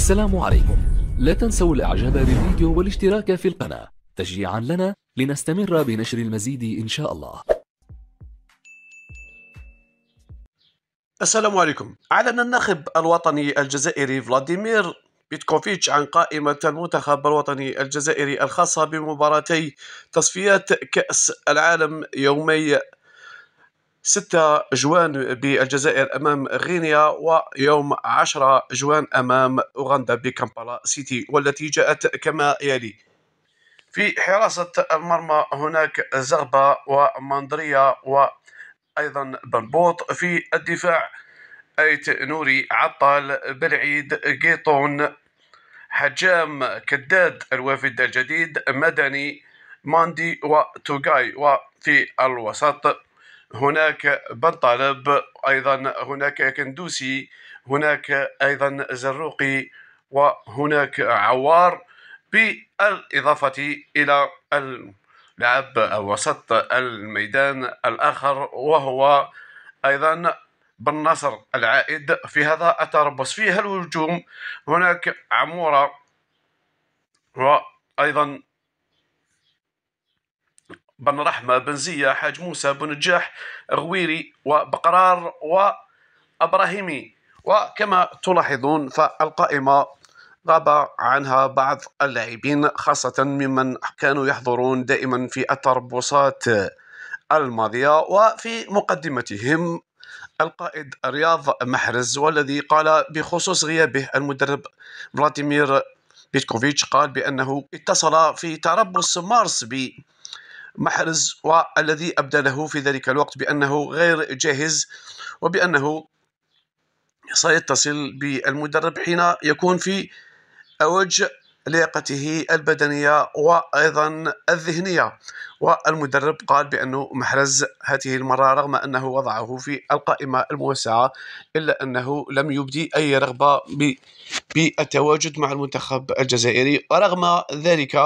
السلام عليكم لا تنسوا الاعجاب بالفيديو والاشتراك في القناة تشجيعا لنا لنستمر بنشر المزيد إن شاء الله السلام عليكم أعلن الناخب الوطني الجزائري فلاديمير بيتكوفيتش عن قائمة المنتخب الوطني الجزائري الخاصة بمباراتي تصفيات كأس العالم يومي ستة جوان بالجزائر أمام غينيا ويوم 10 جوان أمام أوغندا بكامبالا سيتي والتي جاءت كما يلي في حراسة المرمى هناك زغبة ومندرية وأيضا بنبوط في الدفاع أيت نوري عطال بلعيد قيطون حجام كداد الوافد الجديد مدني ماندي وتوغاي وفي الوسط هناك بن طالب أيضا هناك كندوسي هناك أيضا زروقي وهناك عوار بالإضافة إلى اللعب وسط الميدان الآخر وهو أيضا بن نصر العائد في هذا التربص في الهجوم هناك عمورة وأيضا بن رحمة بن زية حاج موسى بن نجاح غويري وبقرار وأبراهيمي وكما تلاحظون فالقائمة غاب عنها بعض اللاعبين خاصة ممن كانوا يحضرون دائما في التربصات الماضية وفي مقدمتهم القائد رياض محرز والذي قال بخصوص غيابه المدرب فلاديمير بيتكوفيتش قال بأنه اتصل في تربص مارس بي محرز والذي أبدله في ذلك الوقت بأنه غير جاهز وبأنه سيتصل بالمدرب حين يكون في أوج لياقته البدنية وأيضا الذهنية والمدرب قال بأنه محرز هذه المرة رغم أنه وضعه في القائمة الموسعة إلا أنه لم يبدي أي رغبة بالتواجد مع المنتخب الجزائري ورغم ذلك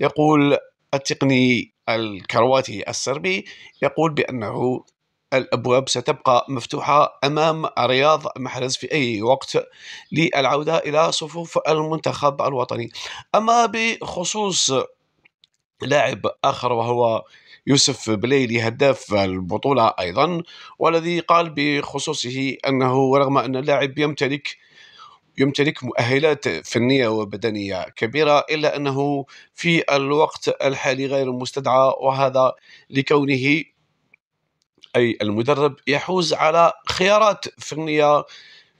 يقول التقني الكرواتي السربي يقول بأنه الابواب ستبقى مفتوحه امام رياض محرز في اي وقت للعوده الى صفوف المنتخب الوطني اما بخصوص لاعب اخر وهو يوسف بليلي هداف البطوله ايضا والذي قال بخصوصه انه رغم ان اللاعب يمتلك يمتلك مؤهلات فنيه وبدنيه كبيره الا انه في الوقت الحالي غير مستدعى وهذا لكونه اي المدرب يحوز على خيارات فنيه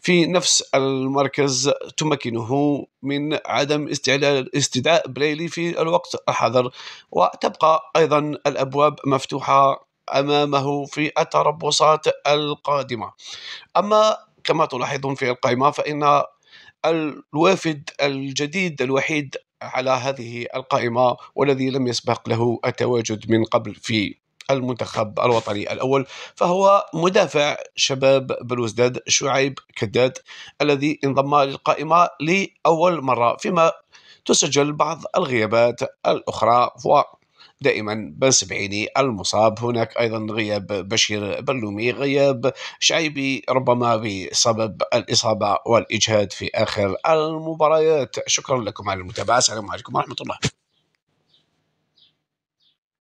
في نفس المركز تمكنه من عدم استعلال استدعاء بليلي في الوقت الحاضر وتبقى ايضا الابواب مفتوحه امامه في التربصات القادمه اما كما تلاحظون في القائمه فان الوافد الجديد الوحيد على هذه القائمة والذي لم يسبق له التواجد من قبل في المنتخب الوطني الأول فهو مدافع شباب بلوزداد شعيب كداد الذي انضم للقائمة لأول مرة فيما تسجل بعض الغيابات الأخرى دائما بنسبعيني المصاب هناك أيضا غياب بشير بلومي غياب شعيبي ربما بسبب الإصابة والإجهاد في آخر المباريات شكرا لكم على المتابعة السلام عليكم ورحمة الله